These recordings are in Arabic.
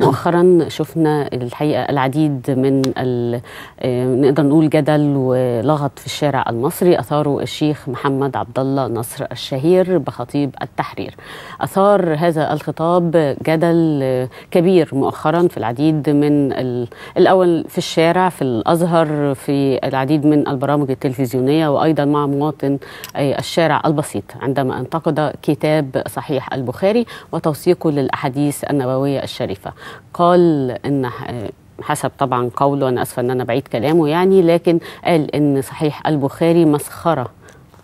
مؤخرا شفنا الحقيقه العديد من آه، نقدر نقول جدل ولغط في الشارع المصري اثاره الشيخ محمد عبد الله نصر الشهير بخطيب التحرير. اثار هذا الخطاب جدل كبير مؤخرا في العديد من الاول في الشارع في الازهر في العديد من البرامج التلفزيونيه وايضا مع مواطن آه، الشارع البسيط عندما انتقد كتاب صحيح البخاري وتوثيقه للاحاديث النبويه الشريفه. الشريفة قال أن حسب طبعا قوله أنا أسفة أن أنا بعيد كلامه يعني لكن قال أن صحيح البخاري مسخرة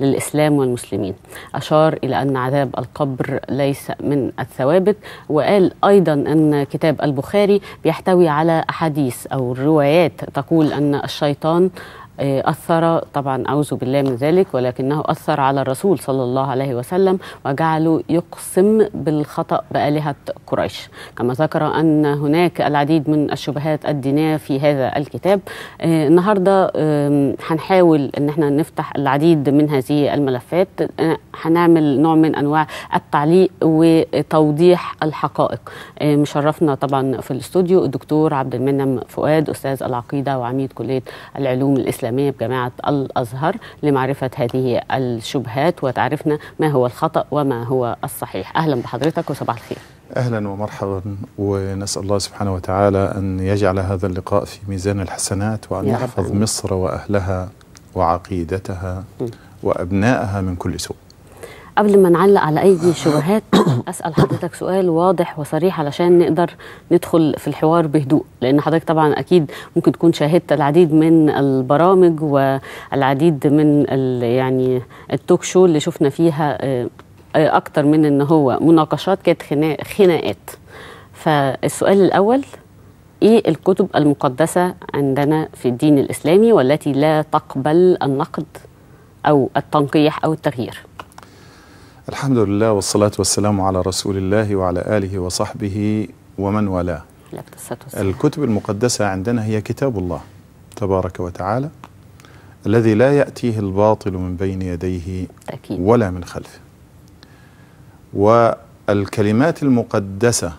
للإسلام والمسلمين أشار إلى أن عذاب القبر ليس من الثوابت وقال أيضا أن كتاب البخاري بيحتوي على أحاديث أو روايات تقول أن الشيطان آه، أثر طبعا أعوذ بالله من ذلك ولكنه أثر على الرسول صلى الله عليه وسلم وجعله يقسم بالخطأ بآلهة قريش كما ذكر أن هناك العديد من الشبهات الدينية في هذا الكتاب آه، النهاردة هنحاول أن احنا نفتح العديد من هذه الملفات آه، هنعمل نوع من أنواع التعليق وتوضيح الحقائق مشرفنا طبعا في الاستوديو الدكتور عبد المنعم فؤاد أستاذ العقيدة وعميد كلية العلوم الإسلامية الإسلامية بجامعة الأزهر لمعرفة هذه الشبهات وتعرفنا ما هو الخطأ وما هو الصحيح أهلا بحضرتك وصباح الخير اهلا ومرحبا ونسال الله سبحانه وتعالى ان يجعل هذا اللقاء في ميزان الحسنات وان يحفظ مصر واهلها وعقيدتها وابنائها من كل سوء. قبل ما نعلق على اي شبهات اسال حضرتك سؤال واضح وصريح علشان نقدر ندخل في الحوار بهدوء لان حضرتك طبعا اكيد ممكن تكون شاهدت العديد من البرامج والعديد من يعني التوك شو اللي شفنا فيها آه، آه، اكتر من ان هو مناقشات كانت خناقات فالسؤال الاول ايه الكتب المقدسه عندنا في الدين الاسلامي والتي لا تقبل النقد او التنقيح او التغيير الحمد لله والصلاة والسلام على رسول الله وعلى آله وصحبه ومن والاه الكتب المقدسة عندنا هي كتاب الله تبارك وتعالى الذي لا يأتيه الباطل من بين يديه أكيد. ولا من خلفه والكلمات المقدسة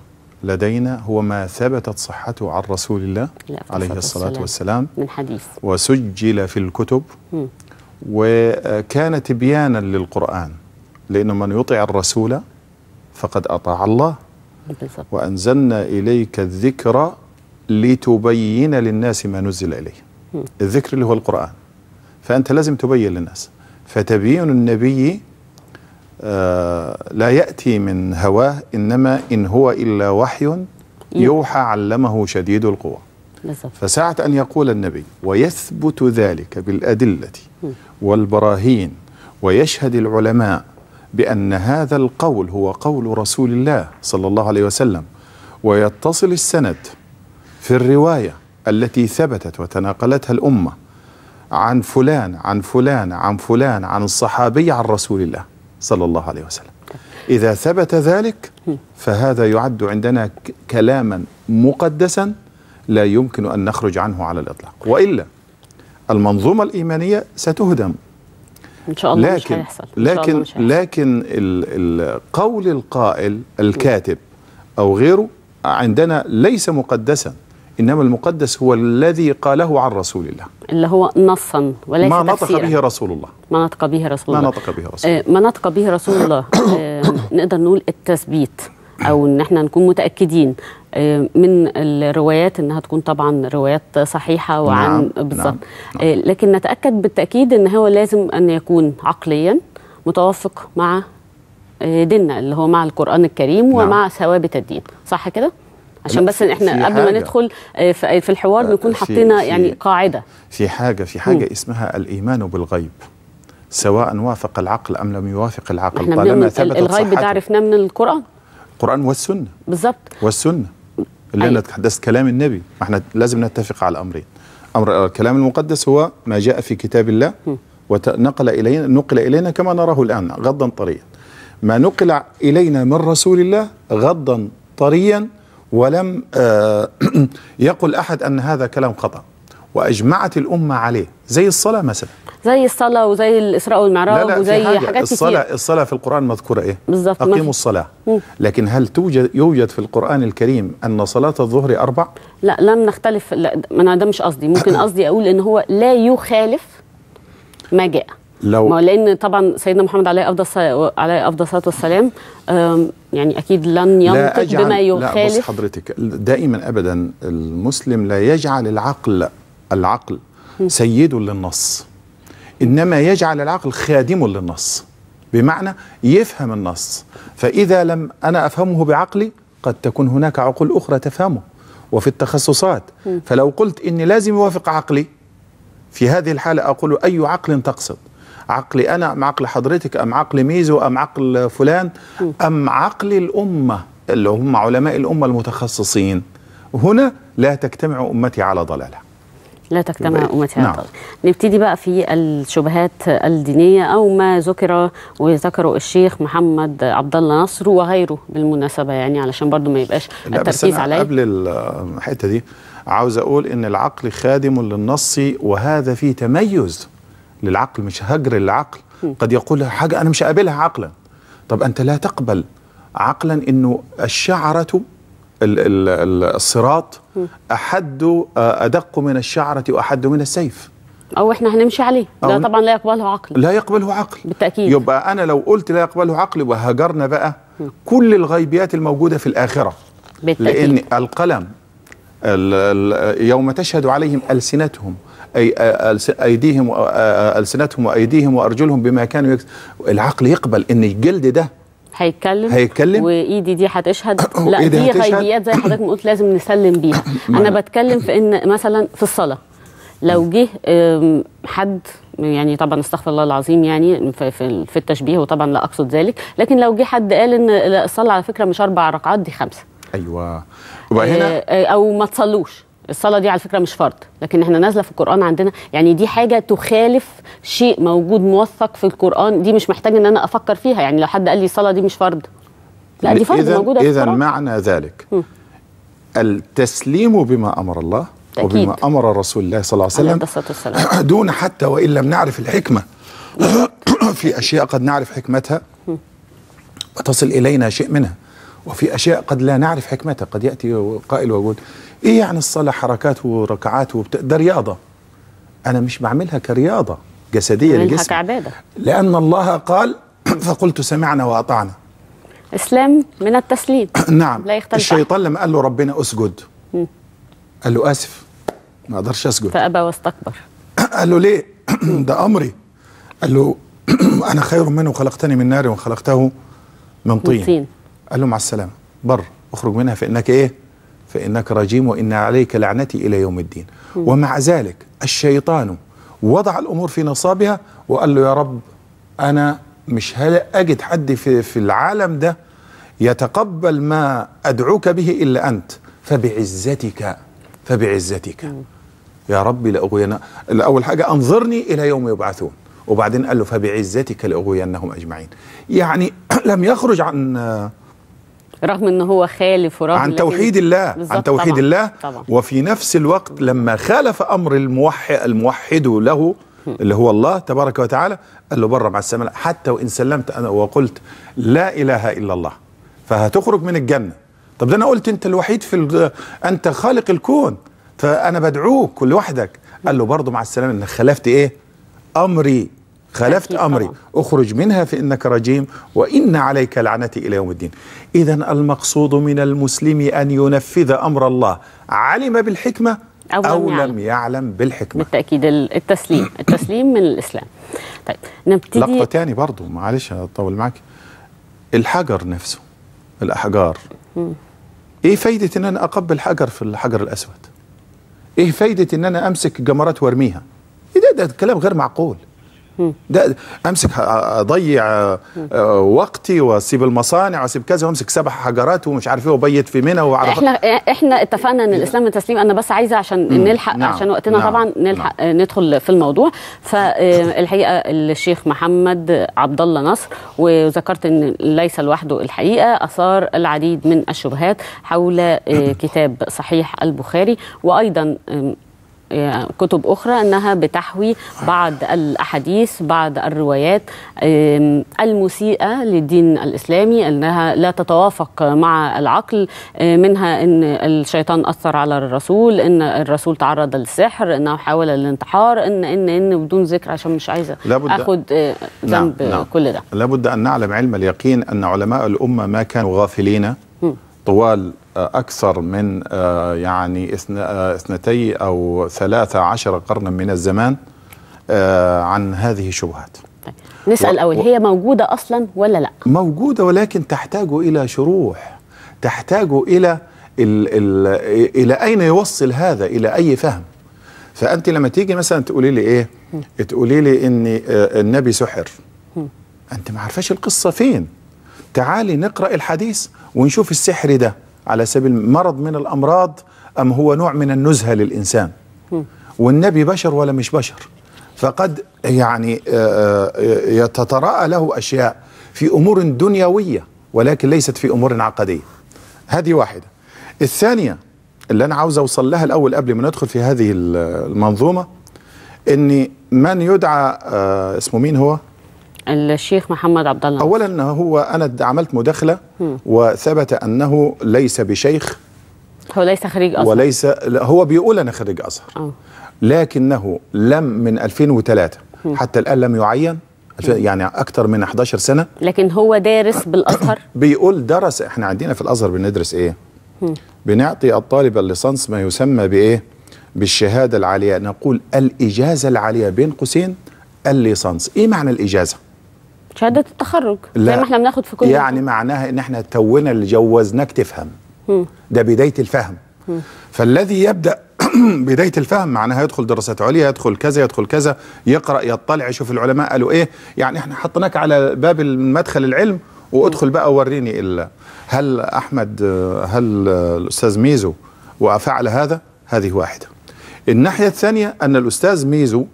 لدينا هو ما ثبتت صحته عن رسول الله عليه الصلاة والسلام, والسلام من حديث وسجل في الكتب وكان تبيانا للقرآن لأنه من يطع الرسول فقد أطاع الله بالضبط. وأنزلنا إليك الذكر لتبين للناس ما نزل إليه الذكر اللي هو القرآن فأنت لازم تبين للناس فتبيين النبي آه، لا يأتي من هواه إنما إن هو إلا وحي يوحى علمه شديد القوى فساعة أن يقول النبي ويثبت ذلك بالأدلة والبراهين ويشهد العلماء بأن هذا القول هو قول رسول الله صلى الله عليه وسلم ويتصل السند في الرواية التي ثبتت وتناقلتها الأمة عن فلان عن فلان عن فلان عن الصحابي عن رسول الله صلى الله عليه وسلم إذا ثبت ذلك فهذا يعد عندنا كلاما مقدسا لا يمكن أن نخرج عنه على الإطلاق وإلا المنظومة الإيمانية ستهدم ان شاء الله لكن مش هيحصل لكن مش هيحصل. لكن القول القائل الكاتب او غيره عندنا ليس مقدسا انما المقدس هو الذي قاله عن رسول الله اللي هو نصا وليس ما نطق به رسول الله ما نطق به رسول آه، الله ما نطق به رسول الله ما نطق به رسول الله نقدر نقول التثبيت او ان احنا نكون متاكدين آه، من الروايات انها تكون طبعا روايات صحيحه وعن نعم. بالظبط نعم،, آه، نعم. لكن نتاكد بالتاكيد ان هو لازم ان يكون عقليا متوافق مع آه، ديننا اللي هو مع القران الكريم نعم. ومع ثوابت الدين صح كده عشان بس احنا قبل ما ندخل في الحوار نكون حاطين يعني قاعده في حاجه في حاجه م. اسمها الايمان بالغيب سواء وافق العقل ام لم يوافق العقل طالما ثبت الغيب بتعرفنا من القران القران والسنه بالظبط والسنه اللي أيوة. انا تحدثت كلام النبي ما احنا لازم نتفق على امرين امر الكلام آه، المقدس هو ما جاء في كتاب الله ونقل الينا نقل الينا كما نراه الان غضا طريا ما نقل الينا من رسول الله غضا طريا ولم آه، يقل احد ان هذا كلام خطأ واجمعت الامه عليه زي الصلاه مثلا زي الصلاه وزي الاسراء والمعراج لا لا وزي حاجة. حاجات الصلاة كتير الصلاه في القران مذكوره ايه بالظبط اقيموا الصلاه مم. لكن هل توجد يوجد في القران الكريم ان صلاه الظهر اربع لا لم نختلف لا انا ده مش قصدي ممكن قصدي اقول ان هو لا يخالف ما جاء لو ما لان طبعا سيدنا محمد عليه افضل عليه افضل الصلاه والسلام يعني اكيد لن ينطق بما يخالف لا بص حضرتك دائما ابدا المسلم لا يجعل العقل العقل سيد للنص إنما يجعل العقل خادم للنص بمعنى يفهم النص فإذا لم أنا أفهمه بعقلي قد تكون هناك عقول أخرى تفهمه وفي التخصصات فلو قلت إني لازم يوافق عقلي في هذه الحالة أقول أي عقل تقصد عقلي أنا أم عقل حضرتك أم عقل ميزو أم عقل فلان أم عقل الأمة اللي هم علماء الأمة المتخصصين هنا لا تجتمع أمتي على ضلالة لا تجتمع أمتي نعم. نبتدي بقى في الشبهات الدينية أو ما ذكر وذكره الشيخ محمد عبد الله نصر وغيره بالمناسبة يعني علشان برضو ما يبقاش التركيز عليه قبل الحتة دي عاوز أقول إن العقل خادم للنص وهذا فيه تميز للعقل مش هجر العقل قد يقول حاجة أنا مش قابلها عقلا طب أنت لا تقبل عقلا إنه الشعرة الصراط أحد آه، أدق من الشعرة وأحد من السيف أو إحنا هنمشي عليه ده طبعا لا يقبله عقل لا يقبله عقل بالتأكيد يبقى أنا لو قلت لا يقبله عقل وهجرنا بقى كل الغيبيات الموجودة في الآخرة بالتأكيد لأن القلم يوم تشهد عليهم ألسنتهم أي آه، أيديهم آه، ألسنتهم وأيديهم وأرجلهم بما كانوا يكسب العقل يقبل إن الجلد ده هيتكلم هيتكلم وايدي دي هتشهد لا دي غيبيات زي حضرتك ما قلت لازم نسلم بيها انا بتكلم في ان مثلا في الصلاه لو جه حد يعني طبعا استغفر الله العظيم يعني في, في التشبيه وطبعا لا اقصد ذلك لكن لو جه حد قال ان الصلاه على فكره مش اربع ركعات دي خمسه ايوه هنا آه، آه، او ما تصلوش الصلاه دي على فكره مش فرض لكن احنا نازله في القران عندنا يعني دي حاجه تخالف شيء موجود موثق في القران دي مش محتاج ان انا افكر فيها يعني لو حد قال لي الصلاه دي مش فرض لا دي فرض إذن موجوده اذا معنى ذلك م. التسليم بما امر الله تأكيد. وبما امر رسول الله صلى الله عليه وسلم دون حتى وان لم نعرف الحكمه في اشياء قد نعرف حكمتها وتصل الينا شيء منها وفي اشياء قد لا نعرف حكمتها قد ياتي قائل ويقول ايه يعني الصلاه حركات وركعات وبت... ده رياضه انا مش بعملها كرياضه جسديه لجسمي كعباده لان الله قال فقلت سمعنا واطعنا اسلام من التسليم نعم لا يختلف الشيطان لما قال له ربنا اسجد قال له اسف ما اقدرش اسجد فابى واستكبر قال له ليه ده امري قال له انا خير منه خلقتني من نار وخلقته من طين, من طين. قال له مع السلامه بر اخرج منها فانك ايه فإنك رجيم وإن عليك لعنتي إلى يوم الدين ومع ذلك الشيطان وضع الأمور في نصابها وقال له يا رب أنا مش أجد حد في, في العالم ده يتقبل ما أدعوك به إلا أنت فبعزتك فبعزتك يا ربي لأغوينا الأول حاجة أنظرني إلى يوم يبعثون وبعدين قال له فبعزتك لأغوينهم أجمعين يعني لم يخرج عن رغم ان هو خالف ورغم عن توحيد الله عن توحيد طبعًا الله طبعًا وفي نفس الوقت لما خالف امر الموحد الموحد له اللي هو الله تبارك وتعالى قال له بره مع السماء حتى وان سلمت انا وقلت لا اله الا الله فهتخرج من الجنه طب ده انا قلت انت الوحيد في انت خالق الكون فانا بدعوك لوحدك قال له برضه مع السلامه انك خالفت ايه امري خالفت أمري أخرج منها فإنك رجيم وإن عليك لعنتي إلى يوم الدين إذا المقصود من المسلم أن ينفذ أمر الله علم بالحكمة أو, أو يعلم. لم يعلم بالحكمة بالتأكيد التسليم التسليم من الإسلام طيب نبتدي لقطة ثاني برضو معلش أطول معك الحجر نفسه الأحجار إيه فايدة إن أنا أقبل حجر في الحجر الأسود إيه فايدة إن أنا أمسك جمرات وارميها إيه ده, ده كلام غير معقول ده امسك اضيع آه، وقتي واسيب المصانع واسيب كذا وامسك سبع حجرات ومش عارف ايه وبيت في منى وعرف احنا إيه، احنا اتفقنا ان الاسلام التسليم تسليم انا بس عايزه عشان نلحق نعم عشان وقتنا نعم طبعا نلحق نعم ندخل في الموضوع فالحقيقه آه، الشيخ محمد عبد الله نصر وذكرت ان ليس لوحده الحقيقه اثار العديد من الشبهات حول آه، كتاب صحيح البخاري وايضا آه، كتب أخرى أنها بتحوي بعض الأحاديث بعض الروايات المسيئة للدين الإسلامي أنها لا تتوافق مع العقل آه، منها أن الشيطان أثر على الرسول أن الرسول تعرض للسحر أنه حاول الانتحار أن أن أن بدون ذكر عشان مش عايزة أخد آه، نعم، ذنب نعم. نعم. كل ده لابد أن نعلم علم اليقين أن علماء الأمة ما كانوا غافلين طوال آه، أكثر من آه، يعني آه، اثنتي أو ثلاثة عشر قرنا من الزمان عن هذه الشبهات طيب، نسأل و... أول هي موجودة أصلا ولا لا؟ موجودة ولكن تحتاج إلى شروح تحتاج إلى الـ الـ إلى أين يوصل هذا إلى أي فهم فأنت لما تيجي مثلا تقولي لي إيه تقولي لي إن النبي سحر أنت ما عارفاش القصة فين تعالي نقرأ الحديث ونشوف السحر ده على سبيل مرض من الأمراض أم هو نوع من النزهة للإنسان والنبي بشر ولا مش بشر فقد يعني آه، آه، تتراءى له أشياء في أمور دنيوية ولكن ليست في أمور عقدية هذه واحدة الثانية اللي أنا عاوز أوصل لها الأول قبل ما ندخل في هذه المنظومة أن من يدعى آه، اسمه مين هو الشيخ محمد عبد الله اولا هو انا عملت مداخله وثبت انه ليس بشيخ هو ليس خريج ازهر وليس هو بيقول انا خريج ازهر آه. لكنه لم من 2003 حتى الان لم يعين يعني اكثر من 11 سنه لكن هو دارس بالازهر بيقول درس احنا عندنا في الازهر بندرس ايه بنعطي الطالب الليسانس ما يسمى بايه بالشهاده العاليه نقول الاجازه العاليه بين قوسين الليسانس ايه معنى الاجازه شهاده التخرج لا زي ما احنا بناخد في كل يعني دي. معناها ان احنا تونا اللي جوزناك تفهم ده بدايه الفهم فالذي يبدا بدايه الفهم معناها يدخل دراسات عليا يدخل كذا يدخل كذا يقرا يطلع يشوف العلماء قالوا ايه يعني احنا حطيناك على باب المدخل العلم وادخل بقى وريني الا هل احمد هل الاستاذ ميزو وفعل هذا هذه واحده الناحيه الثانيه ان الاستاذ ميزو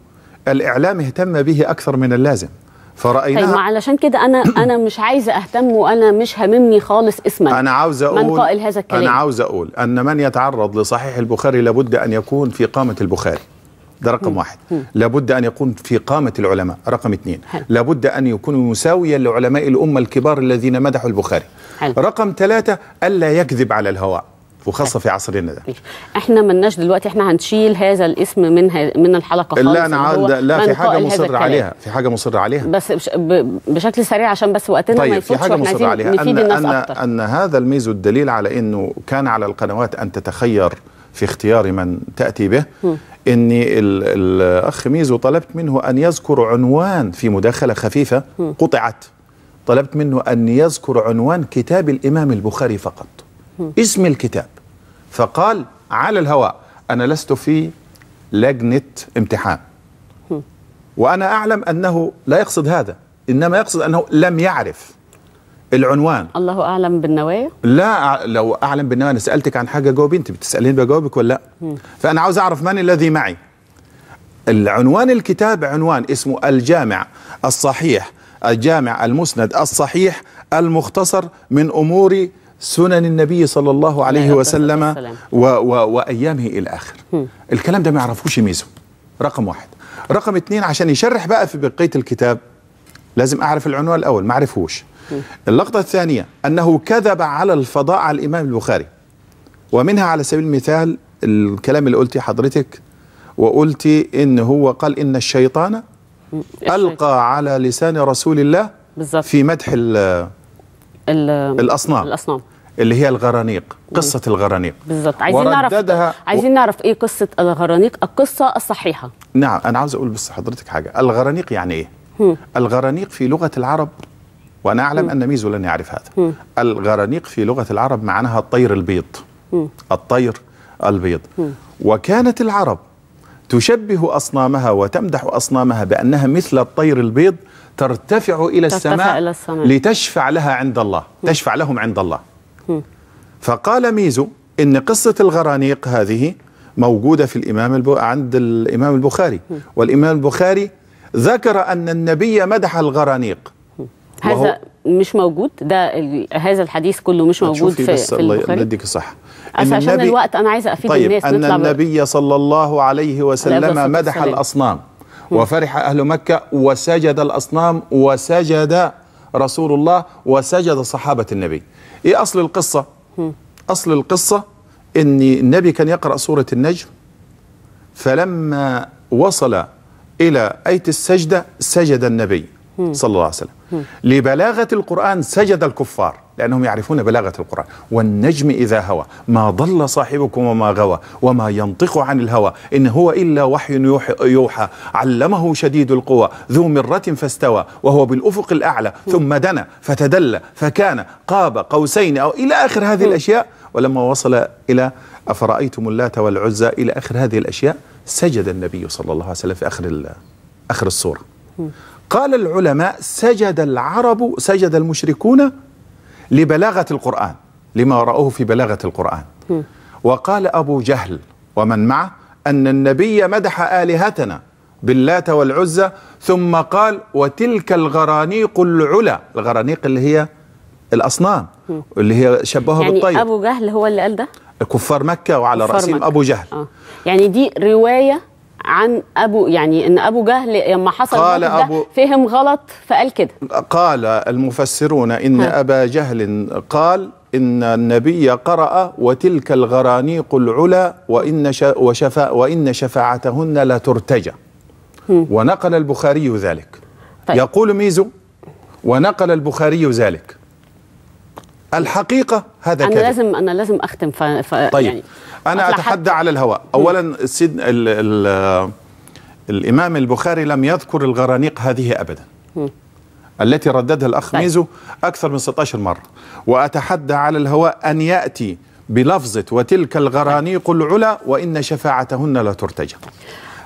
الاعلام اهتم به اكثر من اللازم فرأيناها طيب ما علشان كده أنا أنا مش عايزة أهتم وأنا مش هاممني خالص اسما أنا عاوز أقول من قائل هذا الكلام أنا عاوز أقول أن من يتعرض لصحيح البخاري لابد أن يكون في قامة البخاري ده رقم واحد لابد أن يكون في قامة العلماء رقم اثنين لابد أن يكون مساويا لعلماء الأمة الكبار الذين مدحوا البخاري حل. رقم ثلاثة ألا يكذب على الهواء وخاصه في عصرنا ده احنا مناش دلوقتي احنا هنشيل هذا الاسم من من الحلقه خالص لا انا لا, لا في حاجه مصر عليها في حاجه مصر عليها بس بشكل سريع عشان بس وقتنا طيب ما يفوتش في حاجه مصر عليها أن, أن, أكتر. ان هذا الميزو الدليل على انه كان على القنوات ان تتخير في اختيار من تاتي به م. اني الاخ ميزو طلبت منه ان يذكر عنوان في مداخله خفيفه م. قطعت طلبت منه ان يذكر عنوان كتاب الامام البخاري فقط اسم الكتاب فقال على الهواء أنا لست في لجنة امتحان وأنا أعلم أنه لا يقصد هذا إنما يقصد أنه لم يعرف العنوان الله أعلم بالنوايا لا لو أعلم بالنوايا أنا سألتك عن حاجة جاوبي أنت بتسألين بجاوبك ولا لا فأنا عاوز أعرف من الذي معي العنوان الكتاب عنوان اسمه الجامع الصحيح الجامع المسند الصحيح المختصر من أمور سنن النبي صلى الله عليه وسلم و و وأيامه إلى آخر الكلام ده ما يعرفوش ميزه رقم واحد رقم اثنين عشان يشرح بقى في بقية الكتاب لازم أعرف العنوان الأول ما عرفوش اللقطة الثانية أنه كذب على الفضاء على الإمام البخاري ومنها على سبيل المثال الكلام اللي قلتي حضرتك وقلتي إن هو قال إن الشيطان ألقى على لسان رسول الله في مدح الأصنام الأصنام اللي هي الغرانيق قصة الغرانيق بالظبط عايزين نعرف عايزين نعرف ايه قصة الغرانيق القصة الصحيحة نعم انا عاوز اقول بس حضرتك حاجة الغرانيق يعني ايه هم. الغرانيق في لغة العرب وانا اعلم هم. ان ميزو لن يعرف هذا هم. الغرانيق في لغة العرب معناها الطير البيض هم. الطير البيض هم. وكانت العرب تشبه أصنامها وتمدح أصنامها بأنها مثل الطير البيض ترتفع إلى ترتفع السماء إلى السماء. لتشفع لها عند الله هم. تشفع لهم عند الله فقال ميزو إن قصة الغرانيق هذه موجودة في الإمام البو... عند الإمام البخاري والإمام البخاري ذكر أن النبي مدح الغرانيق هذا مش موجود ده هذا الحديث كله مش طيب، موجود في, في البخاري يديك صح إن عشان النبي... الوقت أنا عايزة أفيد طيب الناس أن النبي صلى الله عليه وسلم مدح السلام. الأصنام وفرح أهل مكة وسجد الأصنام وسجد رسول الله وسجد صحابة النبي ايه اصل القصه اصل القصه ان النبي كان يقرا سوره النجم فلما وصل الى ايه السجده سجد النبي صلى الله عليه وسلم لبلاغة القرآن سجد الكفار لأنهم يعرفون بلاغة القرآن والنجم إذا هوى ما ضل صاحبكم وما غوى وما ينطق عن الهوى إن هو إلا وحي يوحى علمه شديد القوى ذو مرة فاستوى وهو بالأفق الأعلى ثم دنا فتدلى فكان قاب قوسين أو إلى آخر هذه الأشياء ولما وصل إلى أفرأيتم اللات والعزى إلى آخر هذه الأشياء سجد النبي صلى الله عليه وسلم في آخر آخر الصورة قال العلماء سجد العرب سجد المشركون لبلاغة القرآن لما رأوه في بلاغة القرآن وقال أبو جهل ومن معه أن النبي مدح آلهتنا باللات والعزة ثم قال وتلك الغرانيق العلا الغرانيق اللي هي الأصنام اللي هي شبهها يعني بالطير يعني أبو جهل هو اللي قال ده كفار مكة وعلى رأسهم أبو جهل آه. يعني دي رواية عن ابو يعني ان ابو جهل لما حصل قال أبو فهم غلط فقال كده قال المفسرون ان ها. ابا جهل قال ان النبي قرأ وتلك الغرانيق العلا وان وشفا وان شفاعتهن لا ترتجى ونقل البخاري ذلك طيب. يقول ميزو ونقل البخاري ذلك الحقيقه هذا انا كذب. لازم انا لازم اختم ف... ف... طيب يعني انا اتحدى حد... على الهواء اولا السيد ال... ال... الامام البخاري لم يذكر الغرانيق هذه ابدا م. التي رددها الاخ طيب. ميزو اكثر من 16 مره واتحدى على الهواء ان ياتي بلفظه وتلك الغرانيق العلا وان شفاعتهن لا ترتجى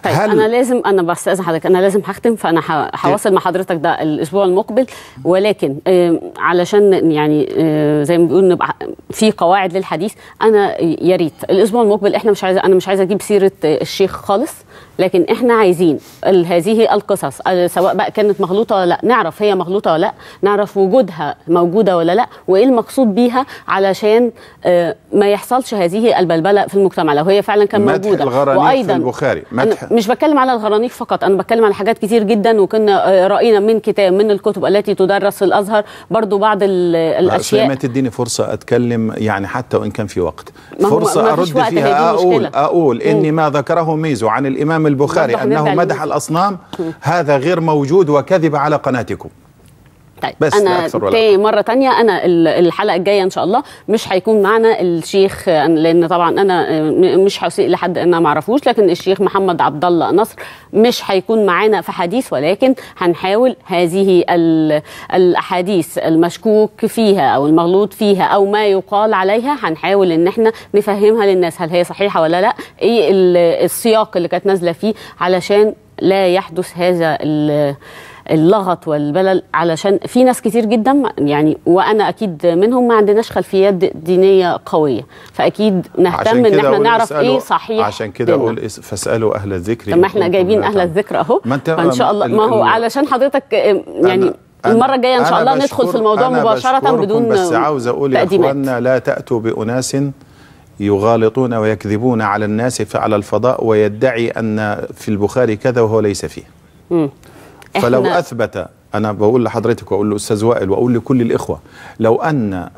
طيب هل انا لازم انا اذن حضرتك انا لازم هختم فانا هواصل مع حضرتك ده الاسبوع المقبل ولكن علشان يعني زي ما بيقول نبقى في قواعد للحديث انا يا ريت الاسبوع المقبل احنا مش عايزه انا مش عايزه اجيب سيره الشيخ خالص لكن احنا عايزين هذه القصص آه، سواء بقى كانت مغلوطه ولا لا نعرف هي مغلوطه ولا لا نعرف وجودها موجوده ولا لا وايه المقصود بيها علشان آه، ما يحصلش هذه البلبله في المجتمع لو هي فعلا كان موجوده الغرانيق وايضا في البخاري مدح مش بتكلم على الغرانيق فقط انا بتكلم على حاجات كتير جدا وكنا آه، راينا من كتاب من الكتب التي تدرس في الازهر برضو بعض الاشياء ما تديني فرصه اتكلم يعني حتى وان كان في وقت فرصه ارد فيها اقول اقول اني ما ذكره ميزو عن الإمام الإمام البخاري أنه مدح الأصنام هذا غير موجود وكذب على قناتكم طيب بس انا تاني مره تانية انا الحلقه الجايه ان شاء الله مش هيكون معنا الشيخ لان طبعا انا مش هسيء لحد انا ما اعرفوش لكن الشيخ محمد عبد الله نصر مش هيكون معانا في حديث ولكن هنحاول هذه الاحاديث المشكوك فيها او المغلوط فيها او ما يقال عليها هنحاول ان احنا نفهمها للناس هل هي صحيحه ولا لا ايه السياق اللي كانت نازله فيه علشان لا يحدث هذا اللغط والبلل علشان في ناس كتير جدا يعني وانا اكيد منهم ما عندناش خلفيات دينيه قويه فاكيد نهتم ان احنا نعرف ايه صحيح عشان كده اقول فاسالوا اهل الذكر طب ما احنا جايبين اهل الذكر اهو فان شاء الله ما هو علشان حضرتك يعني المرة الجاية إن شاء الله ندخل في الموضوع مباشرة بدون بس عاوز أقول يا إخواننا لا تأتوا بأناس يغالطون ويكذبون على الناس على الفضاء ويدعي أن في البخاري كذا وهو ليس فيه. م. فلو اثبت انا بقول لحضرتك واقول لاستاذ وائل واقول لكل الاخوه لو ان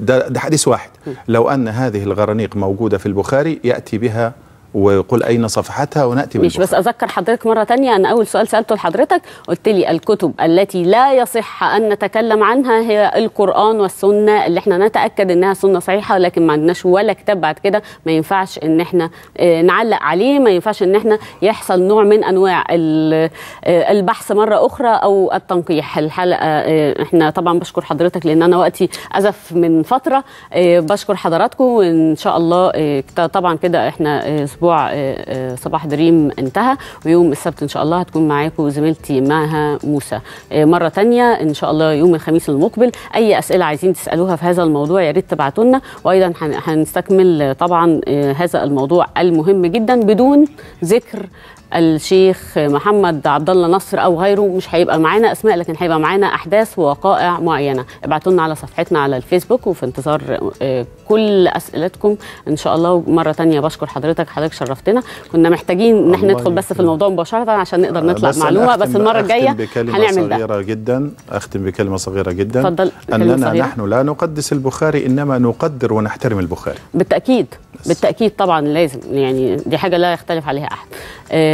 ده, ده حديث واحد لو ان هذه الغرانيق موجوده في البخاري ياتي بها وقل أين صفحتها ونأتي مش بس أذكر حضرتك مرة تانية أن أول سؤال سألته لحضرتك قلت لي الكتب التي لا يصح أن نتكلم عنها هي القرآن والسنة اللي احنا نتأكد أنها سنة صحيحة لكن ما عندناش ولا كتاب بعد كده ما ينفعش أن احنا آه، نعلق عليه ما ينفعش أن احنا يحصل نوع من أنواع آه، البحث مرة أخرى أو التنقيح الحلقة آه، احنا طبعا بشكر حضرتك لأن أنا وقتي أزف من فترة بشكر حضراتكم وإن شاء الله طبعا كده احنا اسبوع آه، آه، صباح دريم انتهى ويوم السبت ان شاء الله هتكون معاكم زميلتي مها موسى آه، مره تانية ان شاء الله يوم الخميس المقبل اي اسئله عايزين تسالوها في هذا الموضوع يا ريت تبعتوا لنا وايضا هنستكمل طبعا هذا الموضوع المهم جدا بدون ذكر الشيخ محمد عبد الله نصر او غيره مش هيبقى معانا اسماء لكن هيبقى معانا احداث ووقائع معينه ابعتوا لنا على صفحتنا على الفيسبوك وفي انتظار آه، كل اسئلتكم ان شاء الله ومره تانية بشكر حضرتك حضرتك شرفتنا كنا محتاجين ان احنا ندخل بس في الموضوع مباشره عشان نقدر آه، نطلع بس معلومه بس المره الجايه هنعمل ده صغيره جدا اختم بكلمه صغيره جدا اتفضل اننا صغيرة. نحن لا نقدس البخاري انما نقدر ونحترم البخاري بالتاكيد بالتاكيد طبعا لازم يعني دي حاجه لا يختلف عليها احد آه